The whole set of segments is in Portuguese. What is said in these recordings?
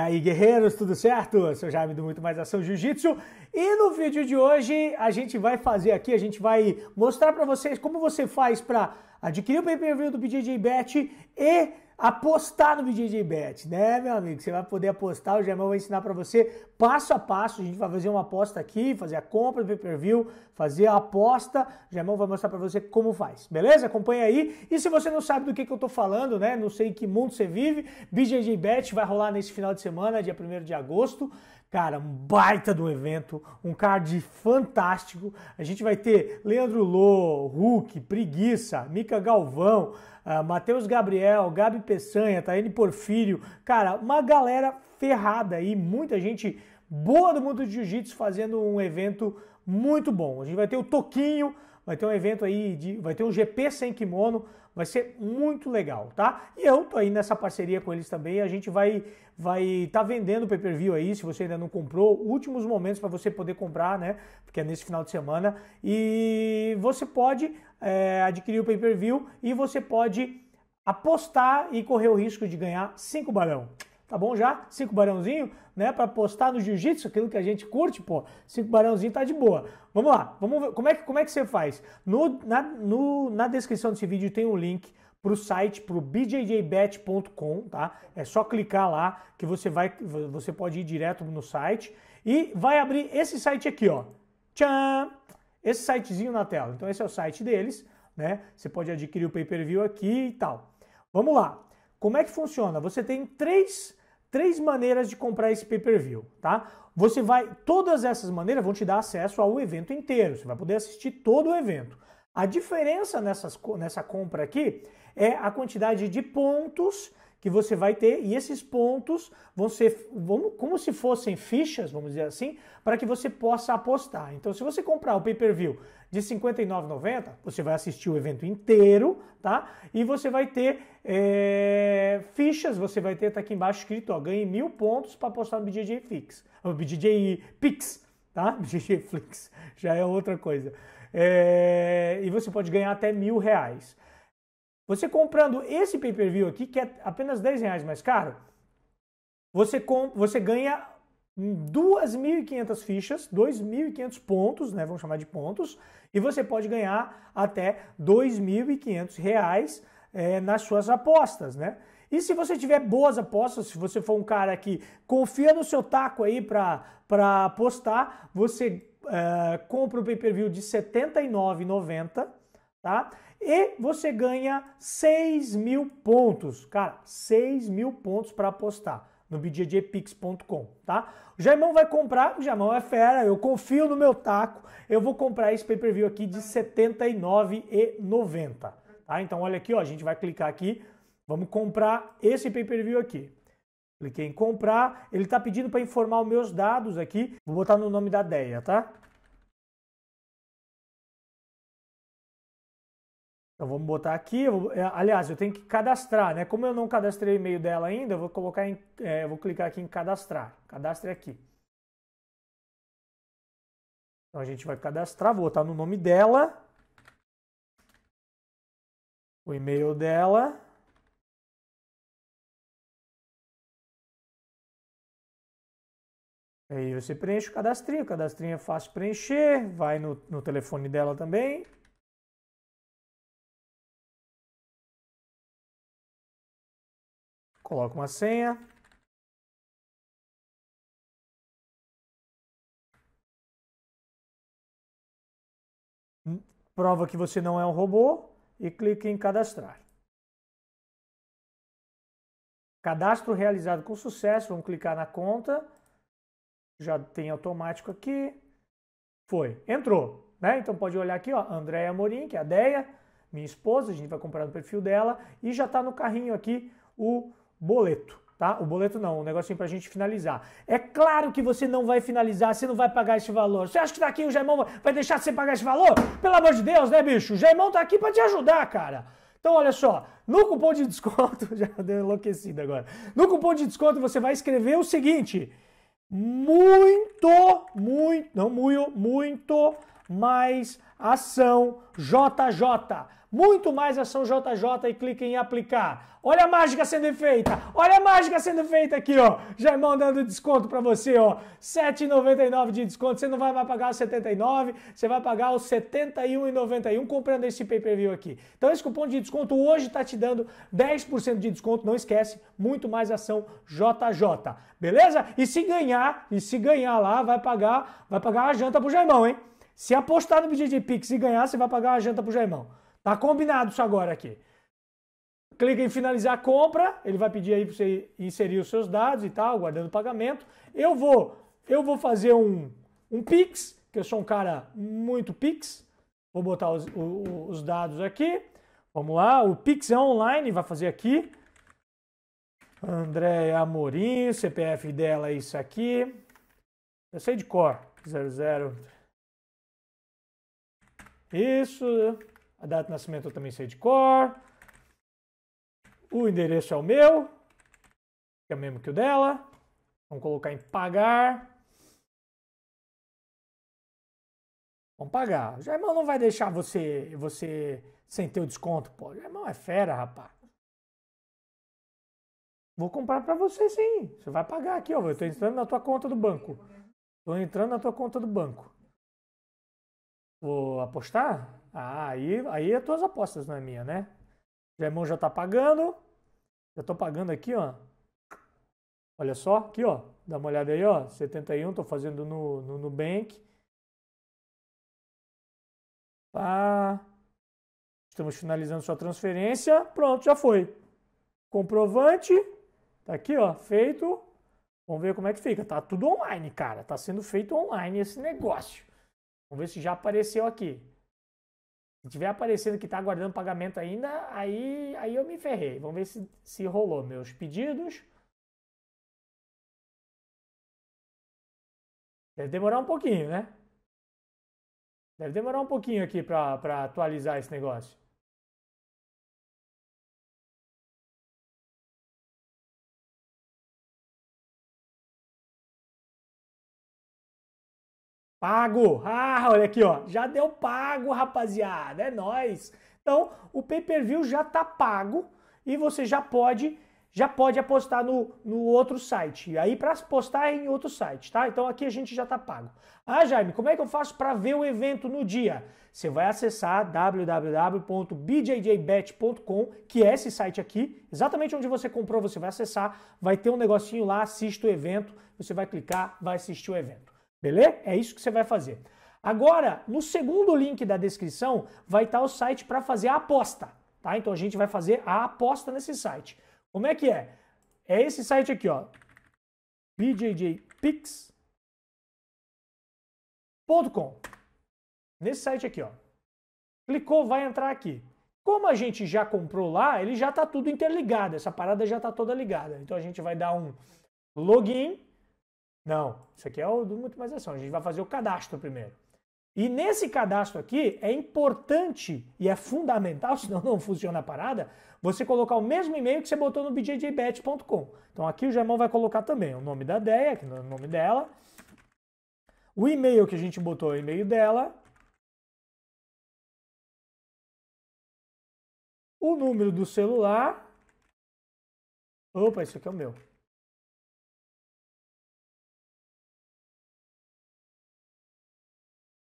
E aí, guerreiros, tudo certo? Eu sou Jaime do Muito Mais Ação Jiu-Jitsu e no vídeo de hoje a gente vai fazer aqui, a gente vai mostrar para vocês como você faz para adquirir o pay-per-view do BJJ Bet e apostar no BJJ Bet, né, meu amigo? Você vai poder apostar, o Germão vai ensinar para você passo a passo. A gente vai fazer uma aposta aqui, fazer a compra do pay-per-view, fazer a aposta. O Germão vai mostrar para você como faz, beleza? Acompanha aí. E se você não sabe do que, que eu tô falando, né, não sei em que mundo você vive, BJJ Bet vai rolar nesse final de semana, dia 1 de agosto. Cara, um baita do evento, um card fantástico. A gente vai ter Leandro Lô, Hulk, Preguiça, Mica Galvão, uh, Matheus Gabriel, Gabi Peçanha, Taine Porfírio. Cara, uma galera ferrada aí, muita gente boa do mundo de jiu-jitsu fazendo um evento muito bom. A gente vai ter o Toquinho, vai ter um evento aí, de, vai ter um GP sem kimono vai ser muito legal, tá? E eu tô aí nessa parceria com eles também, a gente vai vai tá vendendo o pay-per-view aí, se você ainda não comprou, últimos momentos para você poder comprar, né? Porque é nesse final de semana e você pode é, adquirir o pay-per-view e você pode apostar e correr o risco de ganhar cinco balão tá bom já? Cinco barãozinho, né? Para postar no jiu-jitsu, aquilo que a gente curte, pô. Cinco barãozinho tá de boa. Vamos lá, vamos ver como é que, como é que você faz. No, na, no, na descrição desse vídeo tem um link para o site, para o bjjbet.com, tá? É só clicar lá que você vai, você pode ir direto no site e vai abrir esse site aqui, ó. Tchan! Esse sitezinho na tela. Então esse é o site deles, né? Você pode adquirir o pay-per-view aqui e tal. Vamos lá. Como é que funciona? Você tem três três maneiras de comprar esse pay-per-view, tá? Você vai, todas essas maneiras vão te dar acesso ao evento inteiro. Você vai poder assistir todo o evento. A diferença nessas, nessa compra aqui é a quantidade de pontos que você vai ter, e esses pontos vão ser vão, como se fossem fichas, vamos dizer assim, para que você possa apostar. Então, se você comprar o pay-per-view de R$ 59,90, você vai assistir o evento inteiro, tá? E você vai ter é, fichas, você vai ter, tá aqui embaixo escrito, ó, ganhe mil pontos para apostar no BJJ Fix, ah, no BJJ Pix, tá? BJJ Flix, já é outra coisa. É, e você pode ganhar até mil reais. Você comprando esse pay-per-view aqui, que é apenas 10 reais mais caro, você, você ganha 2.500 fichas, 2.500 pontos, né, vamos chamar de pontos, e você pode ganhar até 2.500 reais é, nas suas apostas, né? E se você tiver boas apostas, se você for um cara que confia no seu taco aí para apostar, você é, compra o pay-per-view de R$ 79,90, tá? E você ganha 6 mil pontos, cara, 6 mil pontos para apostar no bjjpix.com, tá? O Jaimão vai comprar, o Jaimão é fera, eu confio no meu taco, eu vou comprar esse pay-per-view aqui de e 79,90, tá? Então olha aqui, ó, a gente vai clicar aqui, vamos comprar esse pay-per-view aqui. Cliquei em comprar, ele tá pedindo para informar os meus dados aqui, vou botar no nome da ideia, tá? Então vamos botar aqui, é, aliás, eu tenho que cadastrar, né? Como eu não cadastrei o e-mail dela ainda, eu vou colocar em, é, vou clicar aqui em cadastrar. Cadastre aqui. Então a gente vai cadastrar, vou botar no nome dela, o e-mail dela. Aí você preenche o cadastrinho, o cadastrinho é fácil preencher, vai no, no telefone dela também. coloca uma senha. Hum, prova que você não é um robô e clique em cadastrar. Cadastro realizado com sucesso, vamos clicar na conta. Já tem automático aqui. Foi, entrou. Né? Então pode olhar aqui, ó, Andréia Morim, que é a Deia, minha esposa, a gente vai comprar no perfil dela, e já está no carrinho aqui o boleto. Tá? O boleto não, o negocinho pra gente finalizar. É claro que você não vai finalizar, você não vai pagar esse valor. Você acha que daqui tá o Jaimão vai deixar você pagar esse valor? Pelo amor de Deus, né, bicho? O Jaimão tá aqui pra te ajudar, cara. Então, olha só, no cupom de desconto, já deu enlouquecido agora. No cupom de desconto você vai escrever o seguinte: muito, muito, não muito, muito mais ação JJ muito mais ação é JJ e clique em aplicar. Olha a mágica sendo feita, olha a mágica sendo feita aqui, ó. Jaimão dando desconto para você, ó. 7,99 de desconto, você não vai mais pagar os 79, você vai pagar os 71,91 comprando esse pay-per-view aqui. Então esse cupom de desconto hoje está te dando 10% de desconto, não esquece, muito mais ação JJ, beleza? E se ganhar, e se ganhar lá, vai pagar, vai pagar a janta pro Jaimão, hein? Se apostar no BJJ Pix e ganhar, você vai pagar a janta pro Jaimão. Tá combinado isso agora aqui. Clica em finalizar a compra, ele vai pedir aí para você inserir os seus dados e tal, guardando o pagamento. Eu vou, eu vou fazer um, um Pix, que eu sou um cara muito Pix. Vou botar os, os dados aqui. Vamos lá, o Pix é online, vai fazer aqui. Andréia Amorim, CPF dela é isso aqui. Eu sei de cor. 00. Isso. A data de nascimento eu também sei de cor. O endereço é o meu, que é o mesmo que o dela. Vamos colocar em pagar. Vamos pagar. O Jaimão não vai deixar você, você sem ter o desconto, pô. O Jaimão é fera, rapaz. Vou comprar para você sim. Você vai pagar aqui, ó. Eu tô entrando na tua conta do banco. Tô entrando na tua conta do banco. Vou apostar? Ah, aí, aí é tuas apostas, não é minha, né? É meu irmão já tá pagando. Já tô pagando aqui, ó. Olha só, aqui, ó. Dá uma olhada aí, ó. 71, tô fazendo no, no Nubank. Pá. Estamos finalizando sua transferência. Pronto, já foi. Comprovante. Tá aqui, ó. Feito. Vamos ver como é que fica. Tá tudo online, cara. Tá sendo feito online esse negócio. Vamos ver se já apareceu aqui. Se tiver aparecendo que está aguardando pagamento ainda, aí, aí eu me ferrei. Vamos ver se, se rolou meus pedidos. Deve demorar um pouquinho, né? Deve demorar um pouquinho aqui para atualizar esse negócio. Pago! Ah, olha aqui, ó. Já deu pago, rapaziada. É nós. Então, o pay-per-view já tá pago e você já pode já pode apostar no, no outro site. E aí, para apostar é em outro site, tá? Então aqui a gente já tá pago. Ah, Jaime, como é que eu faço para ver o evento no dia? Você vai acessar www.bjjbet.com, que é esse site aqui, exatamente onde você comprou, você vai acessar, vai ter um negocinho lá, assiste o evento, você vai clicar, vai assistir o evento. Beleza? É isso que você vai fazer. Agora, no segundo link da descrição, vai estar o site para fazer a aposta, tá? Então a gente vai fazer a aposta nesse site. Como é que é? É esse site aqui, ó. bjjpix.com. Nesse site aqui, ó. Clicou, vai entrar aqui. Como a gente já comprou lá, ele já está tudo interligado, essa parada já está toda ligada. Então a gente vai dar um login não, isso aqui é o do muito mais ação. A gente vai fazer o cadastro primeiro. E nesse cadastro aqui é importante e é fundamental, senão não funciona a parada, você colocar o mesmo e-mail que você botou no bjjbet.com. Então aqui o Germão vai colocar também o nome da ideia, que é o nome dela, o e-mail que a gente botou, é o e-mail dela, o número do celular. Opa, isso aqui é o meu.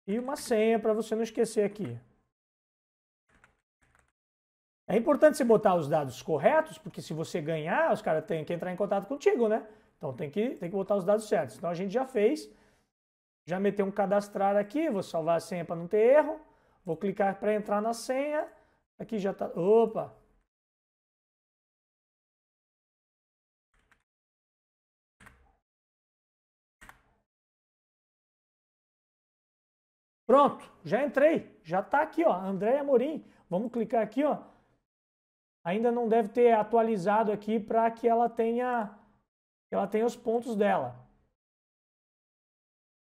E uma senha para você não esquecer aqui. É importante você botar os dados corretos, porque se você ganhar, os caras têm que entrar em contato contigo, né? Então tem que, tem que botar os dados certos. Então a gente já fez, já meteu um cadastrar aqui, vou salvar a senha para não ter erro, vou clicar para entrar na senha, aqui já está, opa, Pronto, já entrei, já está aqui, ó, Andréia Morim, Vamos clicar aqui, ó. Ainda não deve ter atualizado aqui para que ela tenha que ela tenha os pontos dela.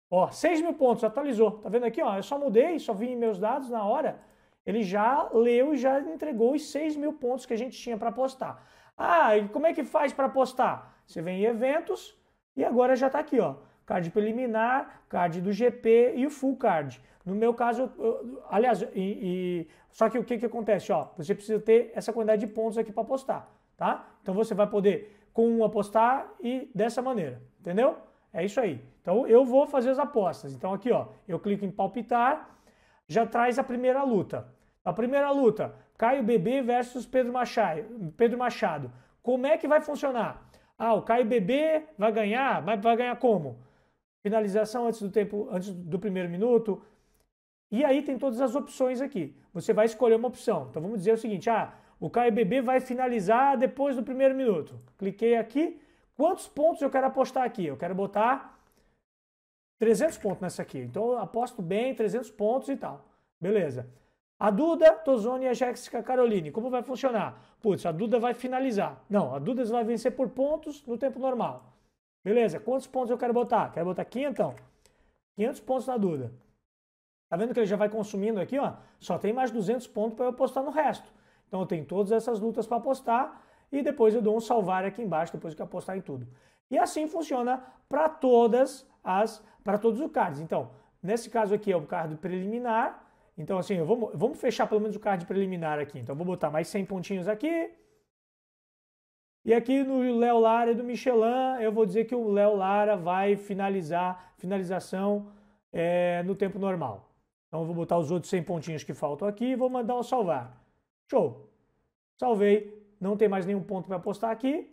Ó, 6 mil pontos, atualizou. Tá vendo aqui, ó? Eu só mudei, só vi meus dados na hora. Ele já leu e já entregou os 6 mil pontos que a gente tinha para postar. Ah, e como é que faz para postar? Você vem em eventos e agora já está aqui, ó card preliminar, card do GP e o full card. No meu caso, eu, aliás, e, e, só que o que, que acontece? Ó, você precisa ter essa quantidade de pontos aqui para apostar, tá? Então você vai poder com um apostar e dessa maneira, entendeu? É isso aí. Então eu vou fazer as apostas. Então aqui, ó, eu clico em palpitar, já traz a primeira luta. A primeira luta, Caio Bebê versus Pedro Machado. Pedro Machado. Como é que vai funcionar? Ah, o Caio Bebê vai ganhar, mas vai ganhar como? finalização antes do tempo, antes do primeiro minuto. E aí tem todas as opções aqui. Você vai escolher uma opção. Então vamos dizer o seguinte: ah, o KBB vai finalizar depois do primeiro minuto. Cliquei aqui. Quantos pontos eu quero apostar aqui? Eu quero botar 300 pontos nessa aqui. Então eu aposto bem 300 pontos e tal. Beleza. A Duda, Tozoni e a Jéssica Caroline, como vai funcionar? Putz, a Duda vai finalizar. Não, a Duda vai vencer por pontos no tempo normal. Beleza, quantos pontos eu quero botar? Quero botar 500, então. 500 pontos na Duda. Tá vendo que ele já vai consumindo aqui, ó? Só tem mais 200 pontos para eu apostar no resto. Então eu tenho todas essas lutas para apostar e depois eu dou um salvar aqui embaixo depois que apostar em tudo. E assim funciona para todas as para todos os cards. Então, nesse caso aqui é o card preliminar. Então assim, vou vamos fechar pelo menos o card preliminar aqui. Então vou botar mais 100 pontinhos aqui. E aqui no Léo Lara e do Michelin, eu vou dizer que o Léo Lara vai finalizar, finalização é, no tempo normal. Então eu vou botar os outros 100 pontinhos que faltam aqui e vou mandar o salvar. Show! Salvei, não tem mais nenhum ponto para apostar aqui.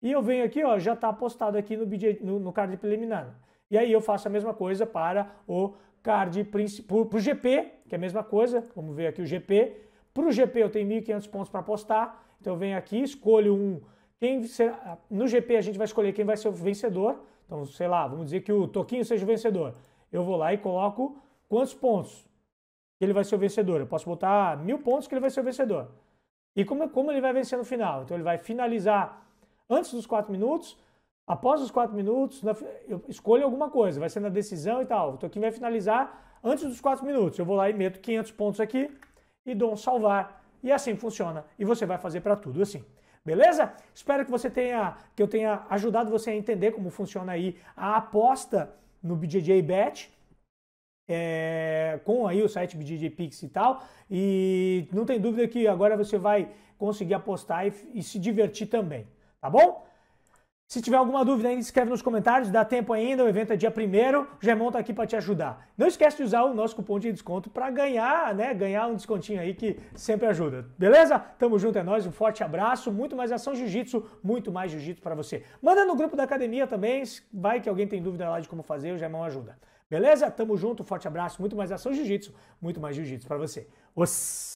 E eu venho aqui, ó, já está apostado aqui no, BJ, no, no card preliminar. E aí eu faço a mesma coisa para o card principal, para o GP, que é a mesma coisa. Vamos ver aqui o GP. Para o GP eu tenho 1.500 pontos para apostar, então eu venho aqui, escolho um. Quem será, no GP a gente vai escolher quem vai ser o vencedor. Então, sei lá, vamos dizer que o Toquinho seja o vencedor. Eu vou lá e coloco quantos pontos ele vai ser o vencedor. Eu posso botar mil pontos que ele vai ser o vencedor. E como, como ele vai vencer no final? Então ele vai finalizar antes dos quatro minutos, após os quatro minutos, na, eu escolho alguma coisa, vai ser na decisão e tal. O Toquinho vai finalizar antes dos quatro minutos. Eu vou lá e meto 500 pontos aqui e dou um salvar. E assim funciona. E você vai fazer para tudo assim. Beleza? Espero que você tenha que eu tenha ajudado você a entender como funciona aí a aposta no BJJ Bet. É, com aí o site BJJ Pix e tal. E não tem dúvida que agora você vai conseguir apostar e, e se divertir também, tá bom? Se tiver alguma dúvida ainda, escreve nos comentários, dá tempo ainda, o evento é dia primeiro. o Gemon tá aqui para te ajudar. Não esquece de usar o nosso cupom de desconto para ganhar, né, ganhar um descontinho aí que sempre ajuda. Beleza? Tamo junto, é nós, um forte abraço, muito mais ação jiu-jitsu, muito mais jiu-jitsu para você. Manda no grupo da academia também, vai que alguém tem dúvida lá de como fazer, o Gemon ajuda. Beleza? Tamo junto, forte abraço, muito mais ação jiu-jitsu, muito mais jiu-jitsu para você. Os